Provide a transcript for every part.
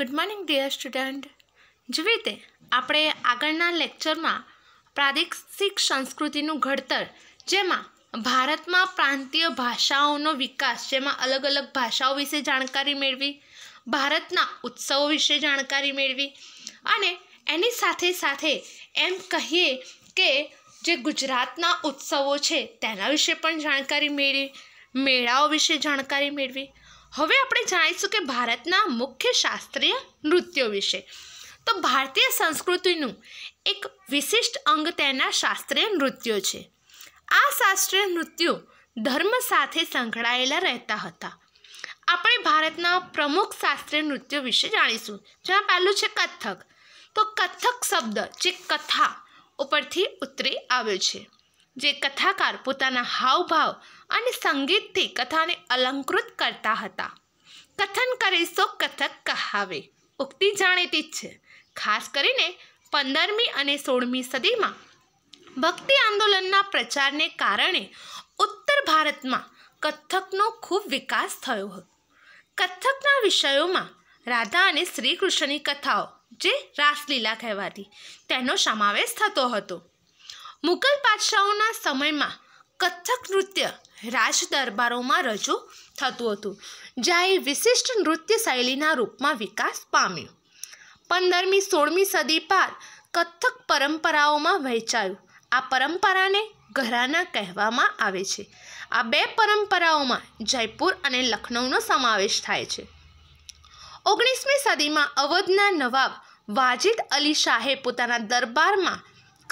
good morning dear student જેવી રીતે આપણે આગળના લેક્ચરમાં પ્રાદેશિક સંસ્કૃતિનું ઘડતર જેમાં ભારતમાં પ્રાંતીય ભાષાઓનો વિકાસ જેમાં અલગ અલગ ભાષાઓ વિશે જાણકારી મેળવી ભારતના ઉત્સવો વિશે જાણકારી મેળવી અને એની સાથે સાથે એમ કહીએ કે જે ગુજરાતના ઉત્સવો છે તેના વિશે પણ જાણકારી મેળવી મેળાઓ વિશે જાણકારી મેળવી હવે આપણે જાણીશું કે ભારતના મુખ્ય શાસ્ત્રીય નૃત્યો વિશે તો ભારતીય સંસ્કૃતિનું એક વિશિષ્ટ અંગ તેના શાસ્ત્રીય નૃત્યો છે આ શાસ્ત્રીય નૃત્યો ધર્મ સાથે સંકળાયેલા રહેતા હતા આપણે ભારતના પ્રમુખ શાસ્ત્રીય નૃત્યો વિશે જાણીશું જેમાં પહેલું છે કથક તો કથક શબ્દ જે કથા ઉપરથી ઉતરી આવ્યો છે જે કથાકાર પોતાના હાવભાવ અને સંગીતથી કથાને અલંકૃત કરતા હતા કથન કરે સો કથક કહાવે ઉક્તિ જાણીતી જ છે ખાસ કરીને પંદરમી અને સોળમી સદીમાં ભક્તિ આંદોલનના પ્રચારને કારણે ઉત્તર ભારતમાં કથકનો ખૂબ વિકાસ થયો હતો કથકના વિષયોમાં રાધા અને શ્રીકૃષ્ણની કથાઓ જે રાસલીલા કહેવાતી તેનો સમાવેશ થતો હતો મુઘલ પાતશાહોના સમયમાં કથક નૃત્ય રાજદરબારોમાં રજૂ થતું હતું જ્યાં એ વિશિષ્ટ નૃત્ય શૈલીના રૂપમાં વિકાસ પામ્યો પંદરમી સોળમી સદી પાર કથક પરંપરાઓમાં વહેંચાયું આ પરંપરાને ઘરાના કહેવામાં આવે છે આ બે પરંપરાઓમાં જયપુર અને લખનૌનો સમાવેશ થાય છે ઓગણીસમી સદીમાં અવધના નવાબ વાજિદ અલી શાહે પોતાના દરબારમાં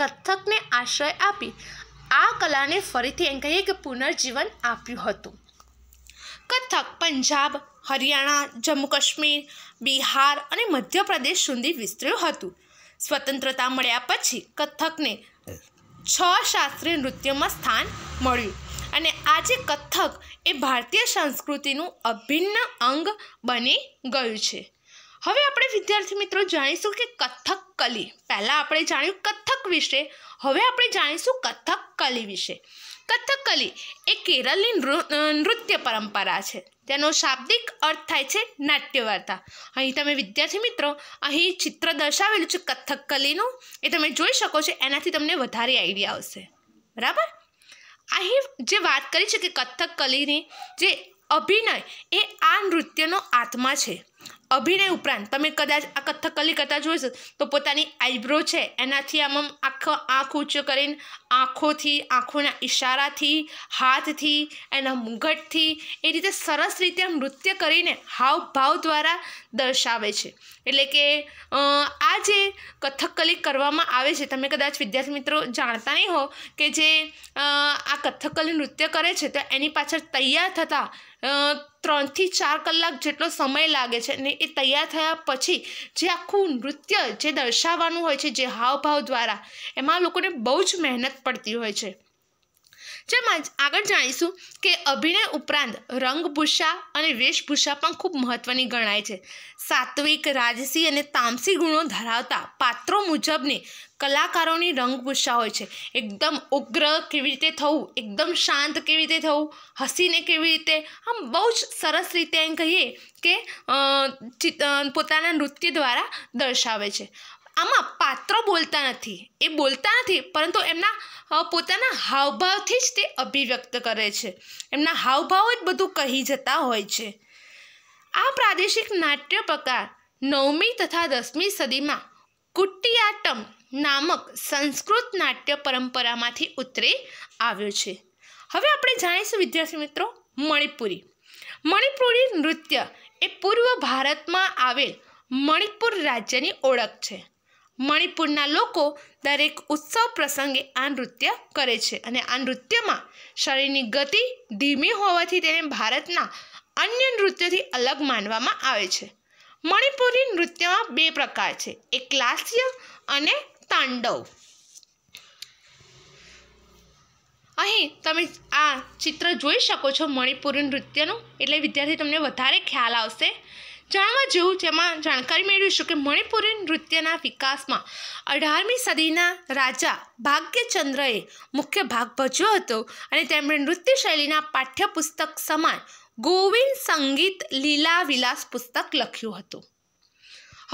કથકને આશ્રય આપી આ કલાને ફરીથી એમ કહીએ કે પુનર્જીવન આપ્યું હતું કથક પંજાબ હરિયાણા જમ્મુ કાશ્મીર બિહાર અને મધ્યપ્રદેશ સુધી વિસ્તર્યું હતું સ્વતંત્રતા મળ્યા પછી કથકને છ શાસ્ત્રીય નૃત્યમાં સ્થાન મળ્યું અને આજે કથક એ ભારતીય સંસ્કૃતિનું અભિન્ન અંગ બની ગયું છે હવે આપણે વિદ્યાર્થી મિત્રો જાણીશું કે કથક કલી પહેલાં આપણે જાણ્યું કથક વિશે હવે આપણે જાણીશું કથક કલી વિશે કથકલી એ કેરળની નૃત્ય પરંપરા છે તેનો શાબ્દિક અર્થ થાય છે નાટ્યવાર્તા અહીં તમે વિદ્યાર્થી મિત્રો અહીં ચિત્ર દર્શાવેલું છે કથકલીનું એ તમે જોઈ શકો છો એનાથી તમને વધારે આઈડિયા આવશે બરાબર અહીં જે વાત કરી છે કે કથકલીની જે અભિનય એ આ નૃત્યનો આત્મા છે અભિનય ઉપરાંત તમે કદાચ આ કથકલી કરતા જોઈશો તો પોતાની આઈબ્રો છે એનાથી આમ આખો આંખ ઊંચો કરીને આંખોથી આંખોના ઈશારાથી હાથથી એના મુગટથી એ રીતે સરસ રીતે નૃત્ય કરીને હાવભાવ દ્વારા દર્શાવે છે એટલે કે આ જે કથકલી કરવામાં આવે છે તમે કદાચ વિદ્યાર્થી મિત્રો જાણતા નહીં હો કે જે આ કથકલી નૃત્ય કરે છે તો એની પાછળ તૈયાર થતા ત્રણથી ચાર કલાક જેટલો સમય લાગે છે અને એ તૈયાર થયા પછી જે આખું નૃત્ય જે દર્શાવવાનું હોય છે જે હાવભાવ દ્વારા એમાં લોકોને બહુ જ મહેનત પડતી હોય છે જેમાં આગળ જાણીશું કે અભિનય ઉપરાંત રંગભૂષા અને વેશભૂષા પણ ખૂબ મહત્ત્વની ગણાય છે સાત્વિક રાજસી અને તામસી ગુણો ધરાવતા પાત્રો મુજબની કલાકારોની રંગભૂષા હોય છે એકદમ ઉગ્ર કેવી રીતે થવું એકદમ શાંત કેવી રીતે થવું હસીને કેવી રીતે આમ બહુ જ સરસ રીતે એમ કહીએ કે પોતાના નૃત્ય દ્વારા દર્શાવે છે આમાં પાત્રો બોલતા નથી એ બોલતા નથી પરંતુ એમના પોતાના હાવભાવથી જ તે અભિવ્યક્ત કરે છે એમના હાવભાવ જ બધું કહી જતા હોય છે આ પ્રાદેશિક નાટ્ય પ્રકાર નવમી તથા દસમી સદીમાં કુટ્ટીયાટમ નામક સંસ્કૃત નાટ્ય પરંપરામાંથી ઉતરી આવ્યો છે હવે આપણે જાણીશું વિદ્યાર્થી મિત્રો મણિપુરી મણિપુરી નૃત્ય એ પૂર્વ ભારતમાં આવેલ મણિપુર રાજ્યની ઓળખ છે મણિપુરના લોકો દરેક ઉત્સવ પ્રસંગે આ નૃત્ય કરે છે અને આ નૃત્યમાં શરીરની ગતિ ધીમી હોવાથી તેને ભારતના અન્ય નૃત્યથી અલગ માનવામાં આવે છે મણિપુરી નૃત્યમાં બે પ્રકાર છે એક ક્લાસ્ય અને તાંડવ અહીં તમે આ ચિત્ર જોઈ શકો છો મણિપુરી નૃત્યનું એટલે વિદ્યાર્થી તમને વધારે ખ્યાલ આવશે જાણવા જેવું જેમાં જાણકારી મેળવીશું કે મણિપુરી નૃત્યના વિકાસમાં અઢારમી સદીના રાજા ભાગ્યચંદ્રએ મુખ્ય ભાગ ભજ્યો હતો અને તેમણે નૃત્ય શૈલીના પાઠ્યપુસ્તક સમાન ગોવિંદ સંગીત લીલા વિલાસ પુસ્તક લખ્યું હતું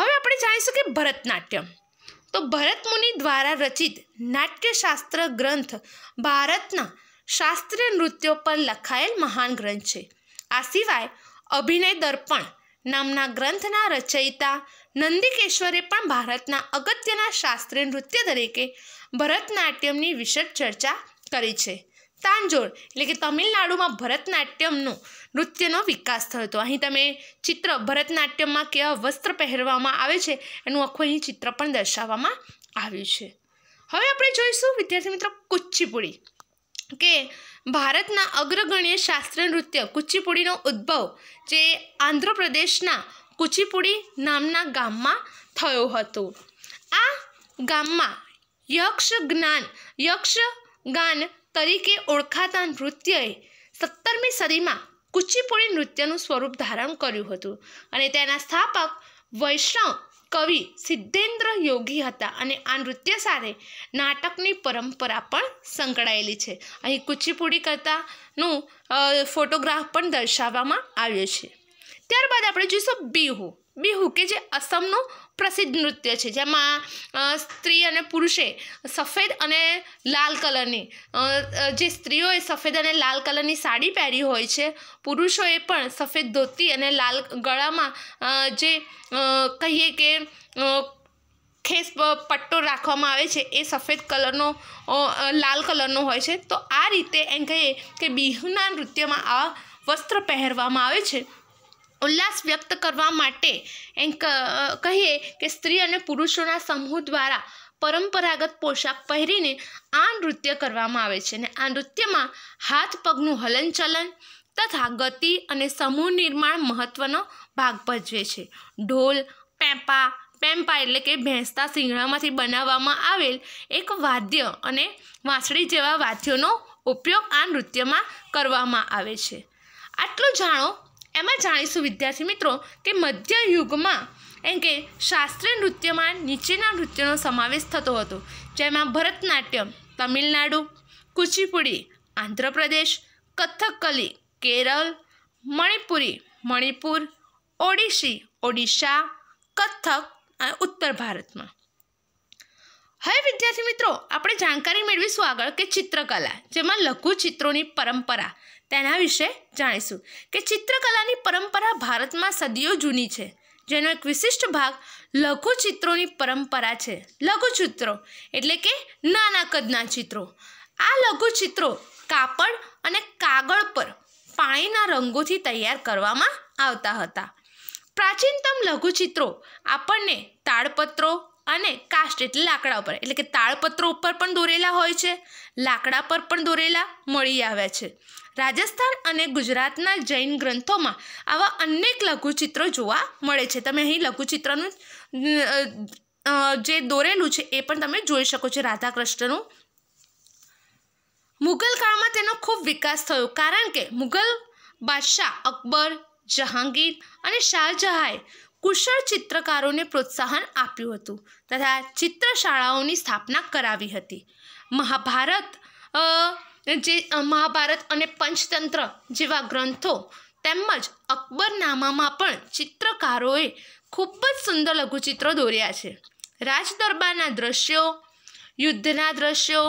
હવે આપણે જાણીશું કે ભરતનાટ્યમ તો ભરતમુનિ દ્વારા રચિત નાટ્યશાસ્ત્ર ગ્રંથ ભારતના શાસ્ત્રીય નૃત્યો પર લખાયેલ મહાન ગ્રંથ છે આ સિવાય અભિનય દર્પણ નામના ગ્રંથના રચયિતા નંદિકેશ્વરે પણ ભારતના અગત્યના શાસ્ત્રીય નૃત્ય તરીકે ભરતનાટ્યમની વિશદ ચર્ચા કરી છે તાંજોર એટલે કે તમિલનાડુમાં ભરતનાટ્યમનો નૃત્યનો વિકાસ થયો હતો અહીં તમે ચિત્ર ભરતનાટ્યમમાં કેવા વસ્ત્ર પહેરવામાં આવે છે એનું આખું અહીં ચિત્ર પણ દર્શાવવામાં આવ્યું છે હવે આપણે જોઈશું વિદ્યાર્થી મિત્રો કુચીપુડી કે ભારતના અગ્રગણ્ય શાસ્ત્રીય નૃત્ય કુચીપુડીનો ઉદ્ભવ જે આંધ્રપ્રદેશના કુચીપુડી નામના ગામમાં થયો હતો આ ગામમાં યક્ષ જ્ઞાન યક્ષ તરીકે ઓળખાતા નૃત્યએ સત્તરમી સદીમાં કુચીપુડી નૃત્યનું સ્વરૂપ ધારણ કર્યું હતું અને તેના સ્થાપક વૈષ્ણવ કવિ સિદ્ધેન્દ્ર યોગી હતા અને આ નૃત્ય સાથે નાટકની પરંપરા પણ સંકળાયેલી છે અહીં કુચીપુડી કરતાનું ફોટોગ્રાફ પણ દર્શાવવામાં આવ્યો છે ત્યારબાદ આપણે જોઈશું બિહુ બિહુ કે જે અસમનું પ્રસિદ્ધ નૃત્ય છે જેમાં સ્ત્રી અને પુરુષે સફેદ અને લાલ કલરની જે સ્ત્રીઓએ સફેદ અને લાલ કલરની સાડી પહેરી હોય છે પુરુષોએ પણ સફેદ ધોતી અને લાલ ગળામાં જે કહીએ કે ખેસ પટ્ટો રાખવામાં આવે છે એ સફેદ કલરનો લાલ કલરનો હોય છે તો આ રીતે એમ કહીએ કે બિહુના નૃત્યમાં આ વસ્ત્ર પહેરવામાં આવે છે ઉલ્લાસ વ્યક્ત કરવા માટે એમ કહીએ કે સ્ત્રી અને પુરુષોના સમૂહ દ્વારા પરંપરાગત પોશાક પહેરીને આ નૃત્ય કરવામાં આવે છે અને આ નૃત્યમાં હાથ પગનું હલનચલન તથા ગતિ અને સમૂહ નિર્માણ મહત્વનો ભાગ ભજવે છે ઢોલ પેંપા પેમ્પા એટલે કે ભેંસતા શિંગડામાંથી બનાવવામાં આવેલ એક વાદ્ય અને વાંસળી જેવા વાદ્યોનો ઉપયોગ આ નૃત્યમાં કરવામાં આવે છે આટલું જાણો એમાં જાણીશું વિદ્યાર્થી મિત્રો કે મધ્ય યુગમાં એમ કે શાસ્ત્રીય નૃત્યમાં નીચેના નૃત્યનો સમાવેશ થતો હતો જેમાં ભરતનાટ્યમ તમિલનાડુ કુચીપુડી આંધ્રપ્રદેશ કથકલી કેરળ મણિપુરી મણિપુર ઓડિશી ઓડિશા કથક અને ઉત્તર ભારતમાં હવે વિદ્યાર્થી મિત્રો આપણે જાણકારી મેળવીશું આગળ કે ચિત્રકલા જેમાં લઘુ ચિત્રોની પરંપરા તેના વિશે જાણીશું કે ચિત્રકલાની પરંપરા ભારતમાં સદીઓ જૂની છે જેનો એક વિશિષ્ટ ભાગ લઘુ ચિત્રોની પરંપરા છે લઘુ ચિત્રો એટલે કે નાના કદના ચિત્રો આ લઘુ ચિત્રો કાપડ અને કાગળ પર પાણીના રંગોથી તૈયાર કરવામાં આવતા હતા પ્રાચીનતમ લઘુ ચિત્રો આપણને તાળપત્રો અને કાસ્ટ એટલે લાકડા ઉપર એટલે કે તાળપત્રો ઉપર પણ દોરેલા હોય છે લાકડા પર પણ દોરેલા મળી આવ્યા છે રાજસ્થાન અને ગુજરાતના જૈન ગ્રંથોમાં આવા અનેક લઘુચિત્રો જોવા મળે છે તમે અહીં લઘુચિત્રનું જે દોરેલું છે એ પણ તમે જોઈ શકો છો રાધાકૃષ્ણનું મુગલ કાળમાં તેનો ખૂબ વિકાસ થયો કારણ કે મુગલ બાદશાહ અકબર જહાંગીર અને શાહજહાંએ કુશળ ચિત્રકારોને પ્રોત્સાહન આપ્યું હતું તથા ચિત્રશાળાઓની સ્થાપના કરાવી હતી મહાભારત જે મહાભારત અને પંચતંત્ર જેવા ગ્રંથો તેમજ અકબરનામામાં પણ ચિત્રકારોએ ખૂબ જ સુંદર લઘુચિત્રો દોર્યા છે રાજદરબારના દ્રશ્યો યુદ્ધના દ્રશ્યો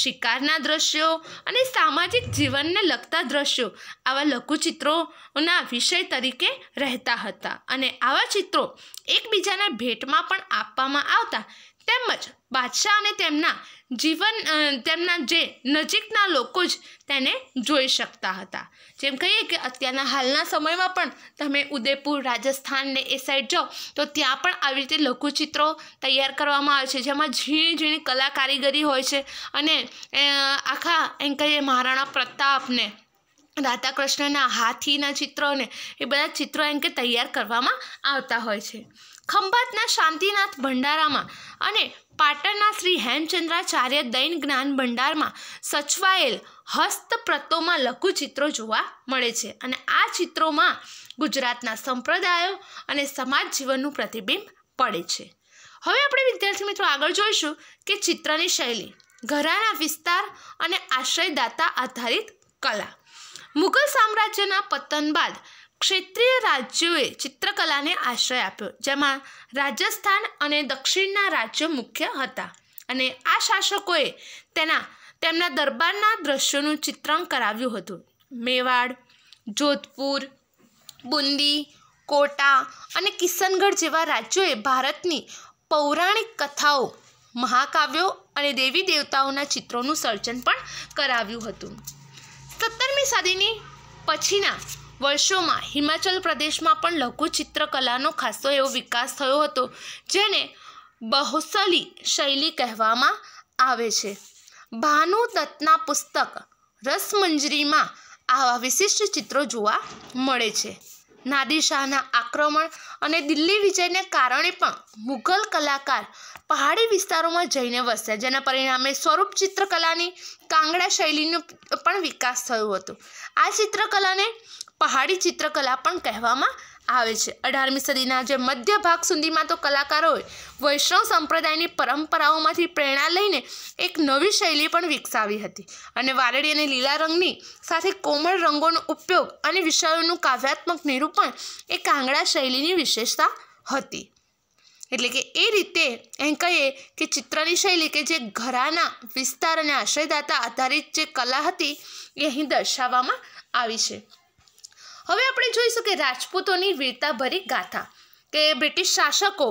શિકારના દ્રશ્યો અને સામાજિક જીવનને લગતા દ્રશ્યો આવા લઘુચિત્રોના વિષય તરીકે રહેતા હતા અને આવા ચિત્રો એકબીજાના ભેટમાં પણ આપવામાં આવતા તેમજ બાદશાહ અને તેમના જીવન તેમના જે નજીકના લોકો જ તેને જોઈ શકતા હતા જેમ કહીએ કે અત્યારના હાલના સમયમાં પણ તમે ઉદયપુર રાજસ્થાન ને એ સાઈડ જાઓ તો ત્યાં પણ આવી રીતે લઘુચિત્રો તૈયાર કરવામાં આવે છે જેમાં ઝીણી ઝીણી કલા કારીગરી હોય છે અને આખા એમ કહીએ મહારાણા પ્રતાપને રાધા કૃષ્ણના હાથીના ચિત્રોને એ બધા ચિત્રો એમ કે તૈયાર કરવામાં આવતા હોય છે ખંભાતના શાંતિનાથ ભંડારામાં અને પાટણના શ્રી હેમચંદ્રાચાર્ય દૈન જ્ઞાન ભંડારમાં સચવાયેલ હસ્તપ્રતોમાં લઘુ ચિત્રો જોવા મળે છે અને આ ચિત્રોમાં ગુજરાતના સંપ્રદાયો અને સમાજ જીવનનું પ્રતિબિંબ પડે છે હવે આપણે વિદ્યાર્થી મિત્રો આગળ જોઈશું કે ચિત્રની શૈલી ઘરાના વિસ્તાર અને આશ્રયદાતા આધારિત કલા મુઘલ સામ્રાજ્યના પતન બાદ ક્ષેત્રીય રાજ્યોએ ચિત્રકલાને આશ્રય આપ્યો જેમાં રાજસ્થાન અને દક્ષિણના રાજ્યો મુખ્ય હતા અને આ શાસકોએ તેના તેમના દરબારના દ્રશ્યોનું ચિત્રણ કરાવ્યું હતું મેવાડ જોધપુર બુંદી કોટા અને કિશનગઢ જેવા રાજ્યોએ ભારતની પૌરાણિક કથાઓ મહાકાવ્યો અને દેવી દેવતાઓના ચિત્રોનું સર્જન પણ કરાવ્યું હતું સત્તરમી સદીની પછીના વર્ષોમાં હિમાચલ પ્રદેશમાં પણ લઘુ ચિત્રકલાનો ખાસો એવો વિકાસ થયો હતો જેને બહુસલી શૈલી કહેવામાં આવે છે ભાનુ દત્તના પુસ્તક રસમંજરીમાં આવા વિશિષ્ટ ચિત્રો જોવા મળે છે નાદિર આક્રમણ અને દિલ્હી વિજયને કારણે પણ મુઘલ કલાકાર પહાડી વિસ્તારોમાં જઈને વસ્યા જેના પરિણામે સ્વરૂપ ચિત્રકલાની કાંગડા શૈલીનો પણ વિકાસ થયો હતો આ ચિત્રકલાને પહાડી ચિત્રકલા પણ કહેવામાં આવે છે અઢારમી સદીના જે મધ્ય ભાગ સુધીમાં તો કલાકારોએ વૈષ્ણવ સંપ્રદાયની પરંપરાઓમાંથી પ્રેરણા લઈને એક નવી શૈલી પણ વિકસાવી હતી અને વારડી અને લીલા રંગની સાથે કોમળ રંગોનો ઉપયોગ અને વિષયોનું કાવ્યાત્મક નિરૂપણ એ કાંગડા શૈલીની વિશેષતા હતી એટલે કે એ રીતે એમ કહીએ કે ચિત્રની શૈલી કે જે ઘરાના વિસ્તાર અને આશ્રયદાતા આધારિત જે કલા હતી એ અહીં દર્શાવવામાં આવી છે હવે આપણે જોઈશું કે રાજપૂતોની વીરતાભરી ગાથા કે બ્રિટિશ શાસકો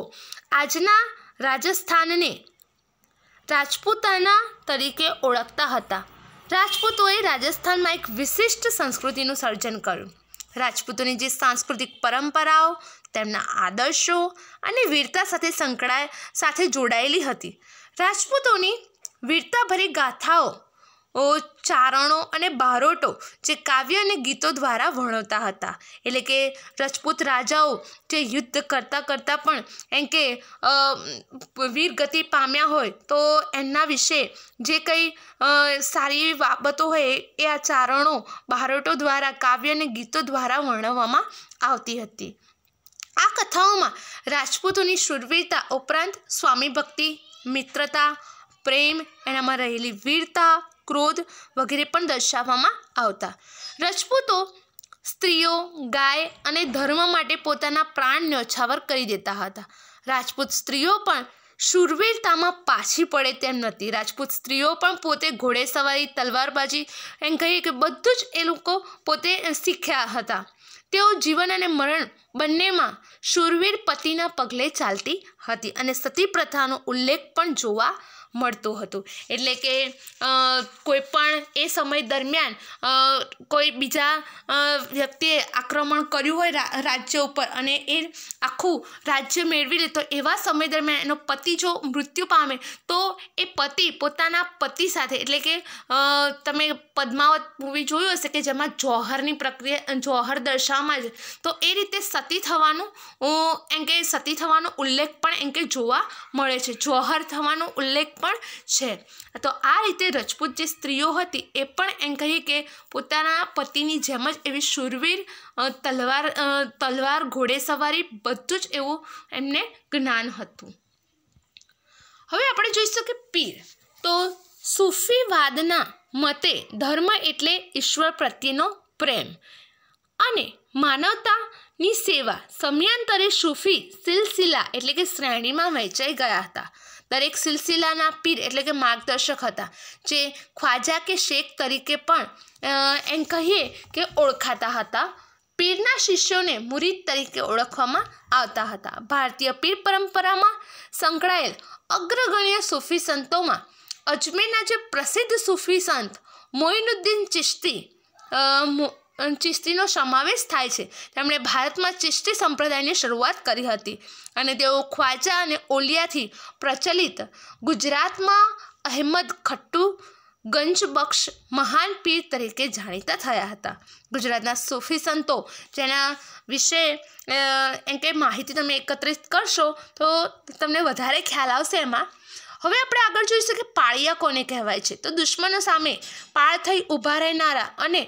આજના રાજસ્થાનને રાજપૂતાના તરીકે ઓળખતા હતા રાજપૂતોએ રાજસ્થાનમાં એક વિશિષ્ટ સંસ્કૃતિનું સર્જન કર્યું રાજપૂતોની જે સાંસ્કૃતિક પરંપરાઓ તેમના આદર્શો અને વીરતા સાથે સંકળાય સાથે જોડાયેલી હતી રાજપૂતોની વીરતાભરી ગાથાઓ ચારણો અને બારોટો જે કાવ્ય અને ગીતો દ્વારા વર્ણવતા હતા એટલે કે રજપૂત રાજાઓ જે યુદ્ધ કરતાં કરતાં પણ એમ કે વીર ગતિ પામ્યા હોય તો એમના વિશે જે કંઈ સારી એવી બાબતો હોય એ આ ચારણો બારોટો દ્વારા કાવ્ય અને ગીતો દ્વારા વર્ણવવામાં આવતી હતી આ કથાઓમાં રાજપૂતોની શૂરવીરતા ઉપરાંત સ્વામી ભક્તિ મિત્રતા પ્રેમ એનામાં રહેલી વીરતા ક્રોધ વગેરે પણ દર્શાવવામાં આવતા રજપૂતો સ્ત્રીઓ ગાય અને ધર્મ માટે પોતાના પ્રાણ ન્યોછાવર કરી દેતા હતા રાજપૂત સ્ત્રીઓ પણ શુરવીરતામાં પાછી પડે તેમ નથી રાજપૂત સ્ત્રીઓ પણ પોતે ઘોડે સવારી તલવારબાજી એમ કહીએ કે બધું જ એ લોકો પોતે શીખ્યા હતા તેઓ જીવન અને મરણ બંનેમાં શુરવીર પતિના પગલે ચાલતી હતી અને સતી પ્રથાનો ઉલ્લેખ પણ જોવા મળતું હતું એટલે કે કોઈપણ એ સમય દરમિયાન કોઈ બીજા વ્યક્તિએ આક્રમણ કર્યું હોય રાજ્ય ઉપર અને એ આખું રાજ્ય મેળવી લે તો એવા સમય દરમિયાન એનો પતિ જો મૃત્યુ પામે તો એ પતિ પોતાના પતિ સાથે એટલે કે તમે પદ્માવત મૂવી જોયું હશે કે જેમાં જોહરની પ્રક્રિયા જોહર દર્શાવવામાં છે તો એ રીતે સતી થવાનું એમ કે સતી થવાનો ઉલ્લેખ પણ એમ કે જોવા મળે છે જોહર થવાનો ઉલ્લેખ પણ છે તો આ રીતે રજપૂત જે સ્ત્રીઓ હતી એ પણ એમ કહીએ કે પોતાના પતિની જેમ જ એવી શૂરવીર તલવાર તલવાર ઘોડે સવારી બધું જ એવું એમને જ્ઞાન હતું હવે આપણે જોઈશું કે પીર તો સૂફીવાદના મતે ધર્મ એટલે ઈશ્વર પ્રત્યેનો પ્રેમ અને માનવતાની સેવા સમયાંતરે સૂફી સિલસિલા એટલે કે શ્રેણીમાં વહેંચાઈ ગયા હતા દરેક સિલસિલાના પીર એટલે કે માર્ગદર્શક હતા જે ખ્વાજા કે શેખ તરીકે પણ એમ કહીએ કે ઓળખાતા હતા પીરના શિષ્યોને મુરીદ તરીકે ઓળખવામાં આવતા હતા ભારતીય પીર પરંપરામાં સંકળાયેલ અગ્રગણ્ય સૂફી સંતોમાં અજમેરના જે પ્રસિદ્ધ સૂફી સંત મોઇનુદ્દીન ચિશ્તી ચિશ્તીનો સમાવેશ થાય છે તેમણે ભારતમાં ચિશ્તી સંપ્રદાયની શરૂઆત કરી હતી અને તેઓ ખ્વાજા અને ઓલિયાથી પ્રચલિત ગુજરાતમાં અહેમદ ખટ્ટુ ગંજબક્ષ મહાન પીર તરીકે જાણીતા થયા હતા ગુજરાતના સૂફી સંતો જેના વિશે એમ કે માહિતી તમે એકત્રિત કરશો તો તમને વધારે ખ્યાલ આવશે એમાં હવે આપણે આગળ જોઈશું કે પાળિયા કોને કહેવાય છે તો દુશ્મનો સામે પાળ થઈ ઊભા રહેનારા અને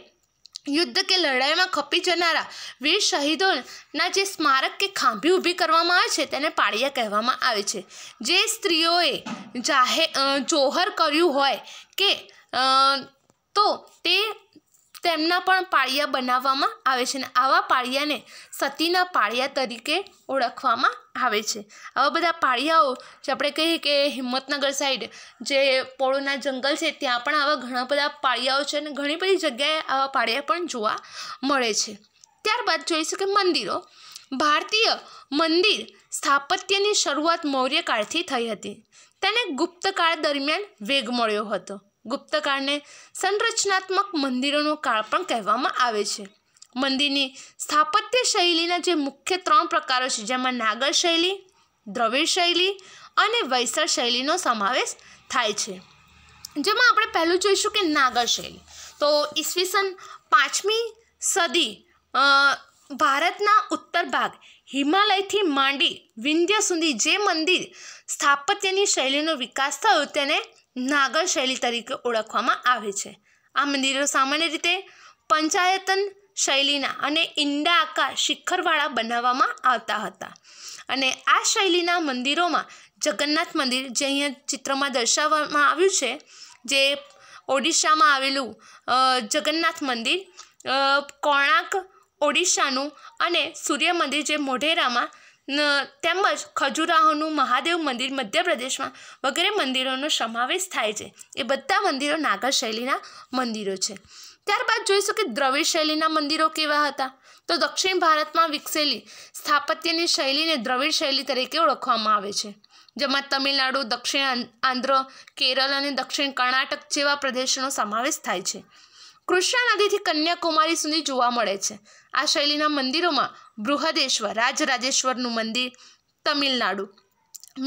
યુદ્ધ કે લડાઈમાં ખપી જનારા વીર શહીદોના જે સ્મારક કે ખાંભી ઊભી કરવામાં આવે છે તેને પાળિયા કહેવામાં આવે છે જે સ્ત્રીઓએ જાહેર જોહર કર્યું હોય કે તો તે તેમના પણ પાળિયા બનાવવામાં આવે છે અને આવા પાળિયાને સતીના પાળિયા તરીકે ઓળખવામાં આવે છે આવા બધા પાળિયાઓ જે આપણે કહીએ કે હિંમતનગર સાઈડ જે પોળોના જંગલ છે ત્યાં પણ આવા ઘણા બધા પાળિયાઓ છે અને ઘણી બધી જગ્યાએ આવા પાળિયા પણ જોવા મળે છે ત્યારબાદ જોઈશું કે મંદિરો ભારતીય મંદિર સ્થાપત્યની શરૂઆત મૌર્યકાળથી થઈ હતી તેને ગુપ્તકાળ દરમિયાન વેગ મળ્યો હતો ગુપ્તકાળને સંરચનાત્મક મંદિરોનો કાળ પણ કહેવામાં આવે છે મંદિરની સ્થાપત્ય શૈલીના જે મુખ્ય ત્રણ પ્રકારો છે જેમાં નાગર શૈલી દ્રવિડ શૈલી અને વૈસર શૈલીનો સમાવેશ થાય છે જેમાં આપણે પહેલું જોઈશું કે નાગર શૈલી તો ઈસવીસન પાંચમી સદી ભારતના ઉત્તર ભાગ હિમાલયથી માંડી વિંધ્ય સુધી જે મંદિર સ્થાપત્યની શૈલીનો વિકાસ થયો તેને નાગર શૈલી તરીકે ઓળખવામાં આવે છે આ મંદિરો સામાન્ય રીતે પંચાયતન શૈલીના અને ઈંડા આકાર શિખરવાળા બનાવવામાં આવતા હતા અને આ શૈલીના મંદિરોમાં જગન્નાથ મંદિર જે અહીંયા ચિત્રમાં દર્શાવવામાં આવ્યું છે જે ઓડિશામાં આવેલું જગન્નાથ મંદિર કોણાર્ક ઓડિશાનું અને સૂર્ય મંદિર જે મોઢેરામાં તેમજ ખજુરાહોનું મહાદેવ મંદિર મધ્યપ્રદેશમાં વગેરે મંદિરોનો સમાવેશ થાય છે એ બધા મંદિરો નાગર શૈલીના મંદિરો છે ત્યારબાદ જોઈશું કે દ્રવિડ શૈલીના મંદિરો કેવા હતા તો દક્ષિણ ભારતમાં વિકસેલી સ્થાપત્યની શૈલીને દ્રવિડ શૈલી તરીકે ઓળખવામાં આવે છે જેમાં તમિલનાડુ દક્ષિણ આંધ્ર કેરળ અને દક્ષિણ કર્ણાટક જેવા પ્રદેશોનો સમાવેશ થાય છે કૃષ્ણા નદીથી કન્યાકુમારી સુધી જોવા મળે છે આ શૈલીના મંદિરોમાં બૃહદેશ્વર રાજરાજેશ્વરનું મંદિર તમિલનાડુ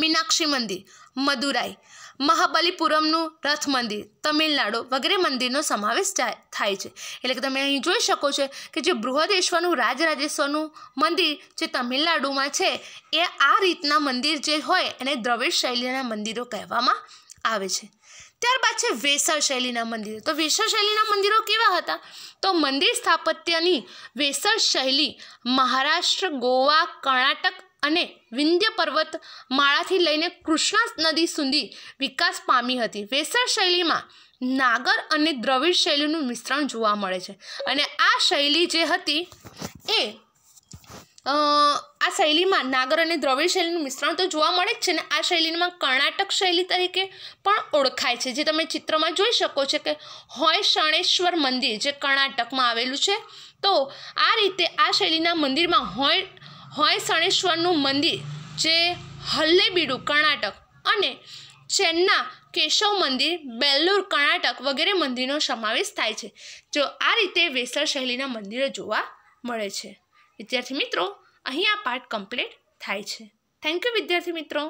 મીનાક્ષી મંદિર મદુરાઈ મહાબલીપુરમનું રથ મંદિર તમિલનાડુ વગેરે મંદિરનો સમાવેશ થાય છે એટલે કે તમે અહીં જોઈ શકો છો કે જે બૃહદેશ્વરનું રાજરાજેશ્વરનું મંદિર જે તમિલનાડુમાં છે એ આ રીતના મંદિર જે હોય એને દ્રવિડ શૈલીના મંદિરો કહેવામાં આવે છે ત્યારબાદ છે વેસર શૈલીના મંદિરો તો વેસર શૈલીના મંદિરો કેવા હતા તો મંદિર સ્થાપત્યની વેસર શૈલી મહારાષ્ટ્ર ગોવા કર્ણાટક અને વિંધ્ય પર્વત માળાથી લઈને કૃષ્ણા નદી સુધી વિકાસ પામી હતી વેસર શૈલીમાં નાગર અને દ્રવિડ શૈલીનું મિશ્રણ જોવા મળે છે અને આ શૈલી જે હતી એ આ શૈલીમાં નાગર અને દ્રવિડ શૈલીનું મિશ્રણ તો જોવા મળે જ છે ને આ શૈલીમાં કર્ણાટક શૈલી તરીકે પણ ઓળખાય છે જે તમે ચિત્રમાં જોઈ શકો છો કે હોય શણેશ્વર મંદિર જે કર્ણાટકમાં આવેલું છે તો આ રીતે આ શૈલીના મંદિરમાં હોય હોય શણેશ્વરનું મંદિર જે હલ્લેબીડુ કર્ણાટક અને ચેન્ના કેશવ મંદિર બેલ્લુર કર્ણાટક વગેરે મંદિરનો સમાવેશ થાય છે જો આ રીતે વેસર શૈલીના મંદિરો જોવા મળે છે વિદ્યાર્થી મિત્રો અહીં આ પાર્ટ કમ્પ્લીટ થાય છે થેન્ક યુ વિદ્યાર્થી મિત્રો